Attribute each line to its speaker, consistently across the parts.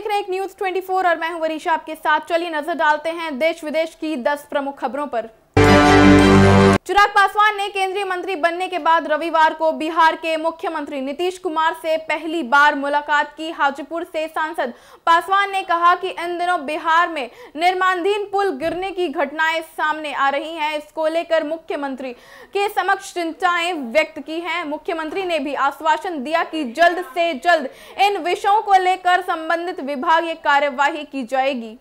Speaker 1: देख रहे हैं न्यूज 24 और मैं हूं वरीशा आपके साथ चलिए नजर डालते हैं देश विदेश की 10 प्रमुख खबरों पर चिराग पासवान ने केंद्रीय मंत्री बनने के बाद रविवार को बिहार के मुख्यमंत्री नीतीश कुमार से पहली बार मुलाकात की हाजीपुर से सांसद पासवान ने कहा कि इन दिनों बिहार में निर्माणधीन पुल गिरने की घटनाएं सामने आ रही हैं इसको लेकर मुख्यमंत्री के समक्ष चिंताएं व्यक्त की हैं मुख्यमंत्री ने भी आश्वासन दिया कि जल्द से जल्द इन विषयों को लेकर संबंधित विभागीय कार्यवाही की जाएगी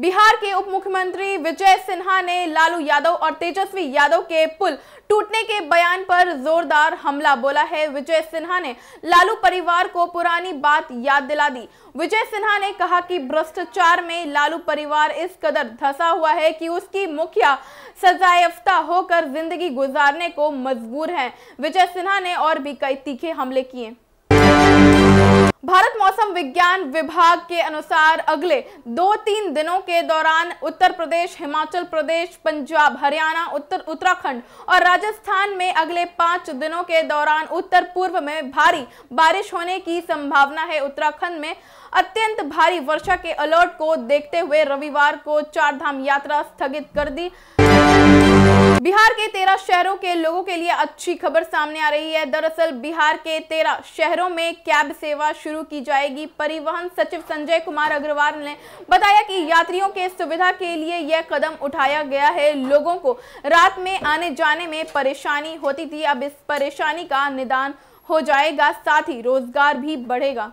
Speaker 1: बिहार के उप मुख्यमंत्री विजय सिन्हा ने लालू यादव और तेजस्वी यादव के पुल टूटने के बयान पर जोरदार हमला बोला है विजय सिन्हा ने लालू परिवार को पुरानी बात याद दिला दी विजय सिन्हा ने कहा कि भ्रष्टाचार में लालू परिवार इस कदर धसा हुआ है कि उसकी मुखिया सजायफ्ता होकर जिंदगी गुजारने को मजबूर है विजय सिन्हा ने और भी कई तीखे हमले किए भारत मौसम विज्ञान विभाग के अनुसार अगले दो तीन दिनों के दौरान उत्तर प्रदेश हिमाचल प्रदेश पंजाब हरियाणा उत्तर उत्तराखंड और राजस्थान में अगले पाँच दिनों के दौरान उत्तर पूर्व में भारी बारिश होने की संभावना है उत्तराखंड में अत्यंत भारी वर्षा के अलर्ट को देखते हुए रविवार को चारधाम यात्रा स्थगित कर दी बिहार के तेरह शहरों के लोगों के लिए अच्छी खबर सामने आ रही है दरअसल बिहार के तेरह शहरों में कैब सेवा शुरू की जाएगी परिवहन सचिव संजय कुमार अग्रवाल ने बताया कि यात्रियों के सुविधा के लिए यह कदम उठाया गया है लोगों को रात में आने जाने में परेशानी होती थी अब इस परेशानी का निदान हो जाएगा साथ ही रोजगार भी बढ़ेगा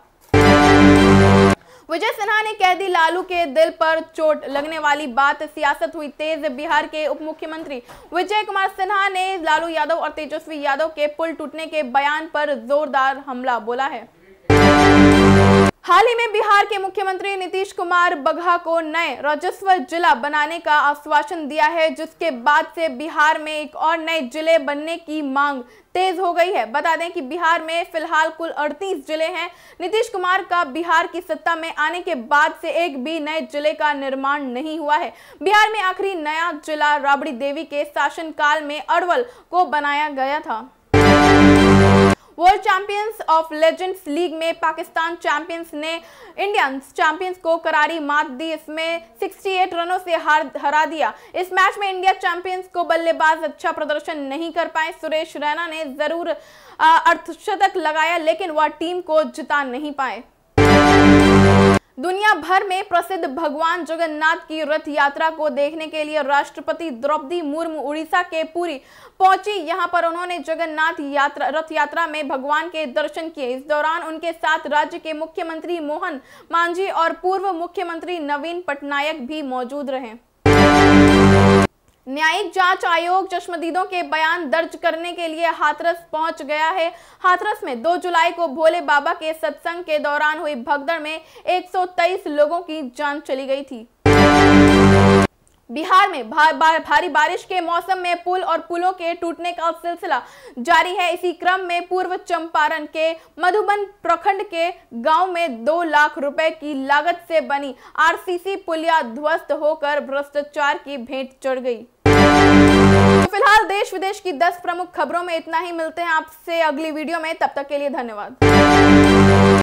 Speaker 1: विजय सिन्हा ने कह दी लालू के दिल पर चोट लगने वाली बात सियासत हुई तेज बिहार के उप मुख्यमंत्री विजय कुमार सिन्हा ने लालू यादव और तेजस्वी यादव के पुल टूटने के बयान पर जोरदार हमला बोला है हाल ही में बिहार के मुख्यमंत्री नीतीश कुमार बघा को नए राजस्व जिला बनाने का आश्वासन दिया है जिसके बाद से बिहार में एक और नए जिले बनने की मांग तेज हो गई है बता दें कि बिहार में फिलहाल कुल 38 जिले हैं नीतीश कुमार का बिहार की सत्ता में आने के बाद से एक भी नए जिले का निर्माण नहीं हुआ है बिहार में आखिरी नया जिला राबड़ी देवी के शासनकाल में अरवल को बनाया गया था world champions of legends league में पाकिस्तान चैंपियंस ने इंडियंस चैंपियंस को करारी मात दी इसमें 68 रनों से हार हरा दिया इस मैच में इंडिया चैंपियंस को बल्लेबाज अच्छा प्रदर्शन नहीं कर पाए सुरेश रैना ने जरूर अर्धशतक लगाया लेकिन वह टीम को जिता नहीं पाए दुनिया भर में प्रसिद्ध भगवान जगन्नाथ की रथ यात्रा को देखने के लिए राष्ट्रपति द्रौपदी मुर्मू उड़ीसा के पुरी पहुंची यहां पर उन्होंने जगन्नाथ यात्रा रथ यात्रा में भगवान के दर्शन किए इस दौरान उनके साथ राज्य के मुख्यमंत्री मोहन मांझी और पूर्व मुख्यमंत्री नवीन पटनायक भी मौजूद रहे न्यायिक जांच आयोग चश्मदीदों के बयान दर्ज करने के लिए हाथरस पहुंच गया है हाथरस में 2 जुलाई को भोले बाबा के सत्संग के दौरान हुई भगदड़ में 123 लोगों की जान चली गई थी बिहार में भा, भा, भारी बारिश के मौसम में पुल और पुलों के टूटने का सिलसिला जारी है इसी क्रम में पूर्व चंपारण के मधुबन प्रखंड के गांव में दो लाख रुपए की लागत से बनी आरसीसी पुलिया ध्वस्त होकर भ्रष्टाचार की भेंट चढ़ गई विदेश की 10 प्रमुख खबरों में इतना ही मिलते हैं आपसे अगली वीडियो में तब तक के लिए धन्यवाद